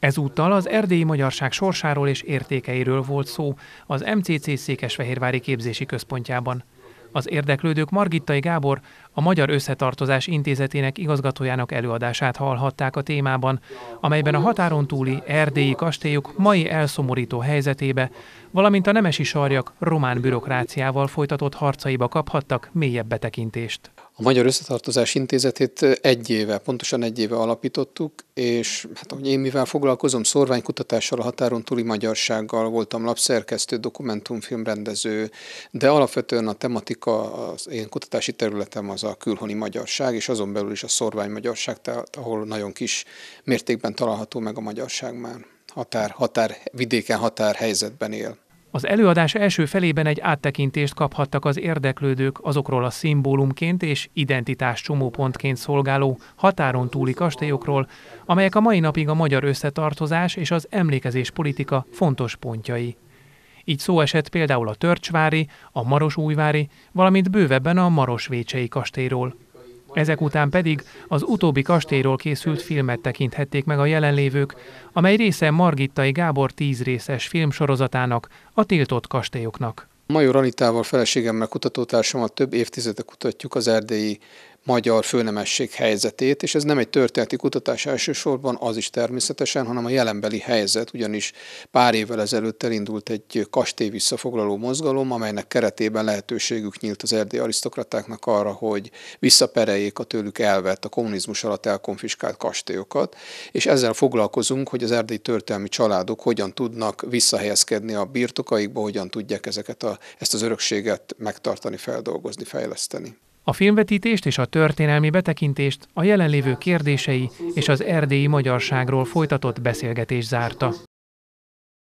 Ezúttal az erdélyi magyarság sorsáról és értékeiről volt szó az MCC Székesfehérvári Képzési Központjában. Az érdeklődők Margittai Gábor, a Magyar Összetartozás Intézetének igazgatójának előadását hallhatták a témában, amelyben a határon túli erdélyi kastélyok mai elszomorító helyzetébe, valamint a nemesi sarjak román bürokráciával folytatott harcaiba kaphattak mélyebb betekintést. A Magyar Összetartozás Intézetét egy éve, pontosan egy éve alapítottuk, és hát ahogy én mivel foglalkozom, szorványkutatással, a határon túli magyarsággal voltam lapszerkesztő, dokumentumfilmrendező, de alapvetően a tematika, az én kutatási területem az a külhoni magyarság, és azon belül is a szorvány magyarság, tehát ahol nagyon kis mértékben található meg a magyarság már. Határ, határ, vidéken határ helyzetben él. Az előadás első felében egy áttekintést kaphattak az érdeklődők azokról a szimbólumként és identitás csomópontként szolgáló határon túli kastélyokról, amelyek a mai napig a magyar összetartozás és az emlékezés politika fontos pontjai. Így szó esett például a Törcsvári, a Marosújvári, valamint bővebben a Marosvécsei kastélyról. Ezek után pedig az utóbbi kastélyról készült filmet tekinthették meg a jelenlévők, amely része Margittai Gábor tíz részes filmsorozatának, a Tiltott Kastélyoknak. Major Anitával, feleségemmel, kutatótársamat több évtizede kutatjuk az erdélyi magyar főnemesség helyzetét, és ez nem egy történeti kutatás elsősorban, az is természetesen, hanem a jelenbeli helyzet, ugyanis pár évvel ezelőtt elindult egy kastély visszafoglaló mozgalom, amelynek keretében lehetőségük nyílt az erdély arisztokratáknak arra, hogy visszapereljék a tőlük elvett, a kommunizmus alatt elkonfiskált kastélyokat, és ezzel foglalkozunk, hogy az erdélyi történelmi családok hogyan tudnak visszahelyezkedni a birtokaikba, hogyan tudják ezeket a, ezt az örökséget megtartani, feldolgozni, fejleszteni. A filmvetítést és a történelmi betekintést a jelenlévő kérdései és az erdélyi magyarságról folytatott beszélgetés zárta.